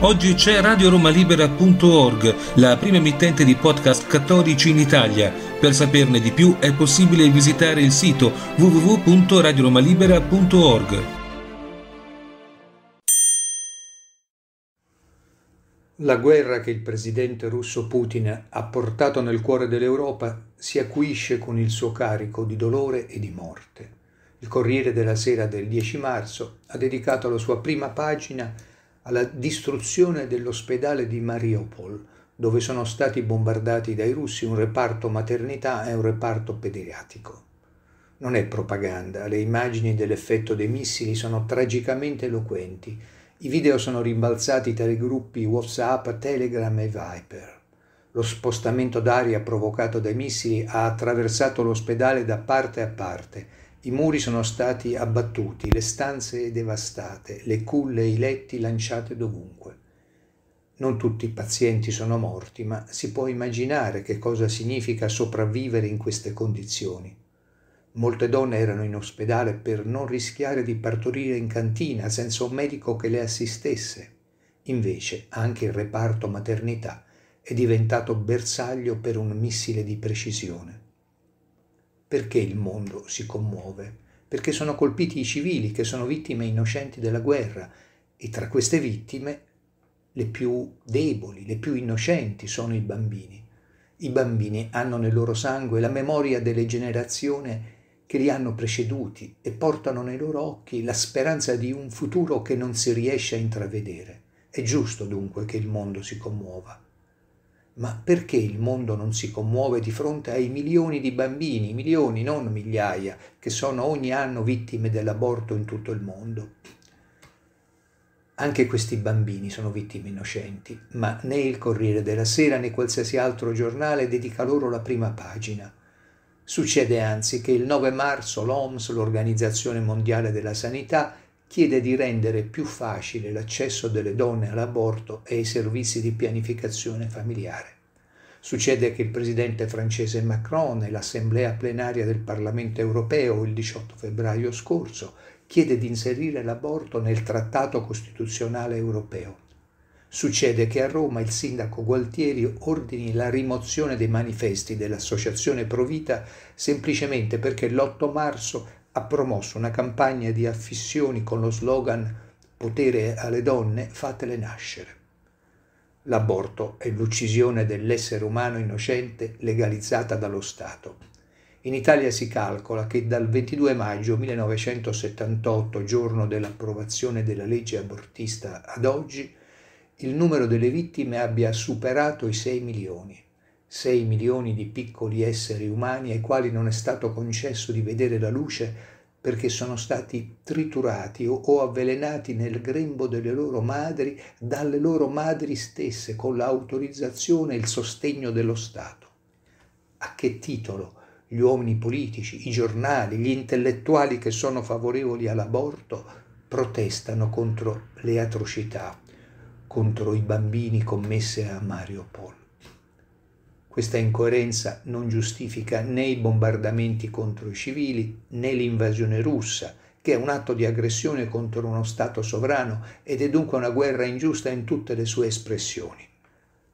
Oggi c'è radioromalibera.org, la prima emittente di podcast cattolici in Italia. Per saperne di più è possibile visitare il sito www.radioromalibera.org. La guerra che il presidente russo Putin ha portato nel cuore dell'Europa si acuisce con il suo carico di dolore e di morte. Il Corriere della Sera del 10 marzo ha dedicato la sua prima pagina alla distruzione dell'ospedale di Mariupol, dove sono stati bombardati dai russi un reparto maternità e un reparto pediatrico. Non è propaganda, le immagini dell'effetto dei missili sono tragicamente eloquenti. I video sono rimbalzati tra i gruppi WhatsApp, Telegram e Viper. Lo spostamento d'aria provocato dai missili ha attraversato l'ospedale da parte a parte i muri sono stati abbattuti, le stanze devastate, le culle e i letti lanciate dovunque. Non tutti i pazienti sono morti, ma si può immaginare che cosa significa sopravvivere in queste condizioni. Molte donne erano in ospedale per non rischiare di partorire in cantina senza un medico che le assistesse. Invece anche il reparto maternità è diventato bersaglio per un missile di precisione. Perché il mondo si commuove? Perché sono colpiti i civili che sono vittime innocenti della guerra e tra queste vittime le più deboli, le più innocenti sono i bambini. I bambini hanno nel loro sangue la memoria delle generazioni che li hanno preceduti e portano nei loro occhi la speranza di un futuro che non si riesce a intravedere. È giusto dunque che il mondo si commuova. Ma perché il mondo non si commuove di fronte ai milioni di bambini, milioni, non migliaia, che sono ogni anno vittime dell'aborto in tutto il mondo? Anche questi bambini sono vittime innocenti, ma né il Corriere della Sera né qualsiasi altro giornale dedica loro la prima pagina. Succede anzi che il 9 marzo l'OMS, l'Organizzazione Mondiale della Sanità, chiede di rendere più facile l'accesso delle donne all'aborto e ai servizi di pianificazione familiare. Succede che il presidente francese Macron nell'assemblea plenaria del Parlamento europeo il 18 febbraio scorso chiede di inserire l'aborto nel trattato costituzionale europeo. Succede che a Roma il sindaco Gualtieri ordini la rimozione dei manifesti dell'associazione Provita semplicemente perché l'8 marzo ha promosso una campagna di affissioni con lo slogan Potere alle donne, fatele nascere. L'aborto è l'uccisione dell'essere umano innocente legalizzata dallo Stato. In Italia si calcola che dal 22 maggio 1978, giorno dell'approvazione della legge abortista, ad oggi, il numero delle vittime abbia superato i 6 milioni. 6 milioni di piccoli esseri umani ai quali non è stato concesso di vedere la luce perché sono stati triturati o, avvelenati nel grembo delle loro madri dalle loro madri stesse con l'autorizzazione e il sostegno dello Stato. A che titolo gli uomini politici, i giornali, gli intellettuali che sono favorevoli all'aborto protestano contro le atrocità contro i bambini commesse a Mariupol? Questa incoerenza non giustifica né i bombardamenti contro i civili né l'invasione russa, che è un atto di aggressione contro uno Stato sovrano ed è dunque una guerra ingiusta in tutte le sue espressioni.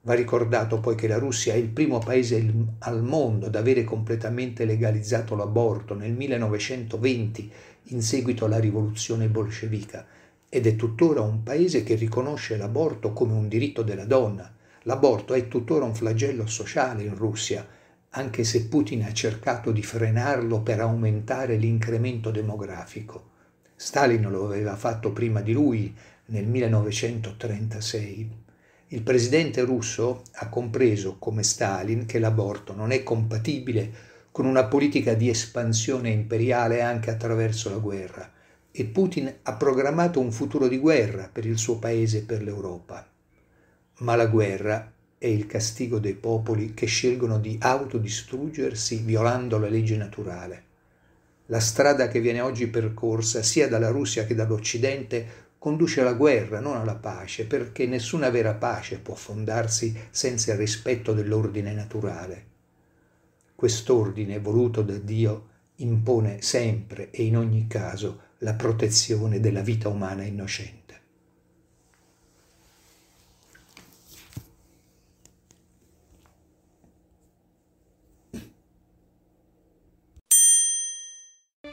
Va ricordato poi che la Russia è il primo paese al mondo ad avere completamente legalizzato l'aborto nel 1920 in seguito alla rivoluzione bolscevica ed è tuttora un paese che riconosce l'aborto come un diritto della donna L'aborto è tuttora un flagello sociale in Russia, anche se Putin ha cercato di frenarlo per aumentare l'incremento demografico. Stalin lo aveva fatto prima di lui nel 1936. Il presidente russo ha compreso, come Stalin, che l'aborto non è compatibile con una politica di espansione imperiale anche attraverso la guerra e Putin ha programmato un futuro di guerra per il suo paese e per l'Europa ma la guerra è il castigo dei popoli che scelgono di autodistruggersi violando la legge naturale. La strada che viene oggi percorsa sia dalla Russia che dall'Occidente conduce alla guerra, non alla pace, perché nessuna vera pace può fondarsi senza il rispetto dell'ordine naturale. Quest'ordine, voluto da Dio, impone sempre e in ogni caso la protezione della vita umana innocente.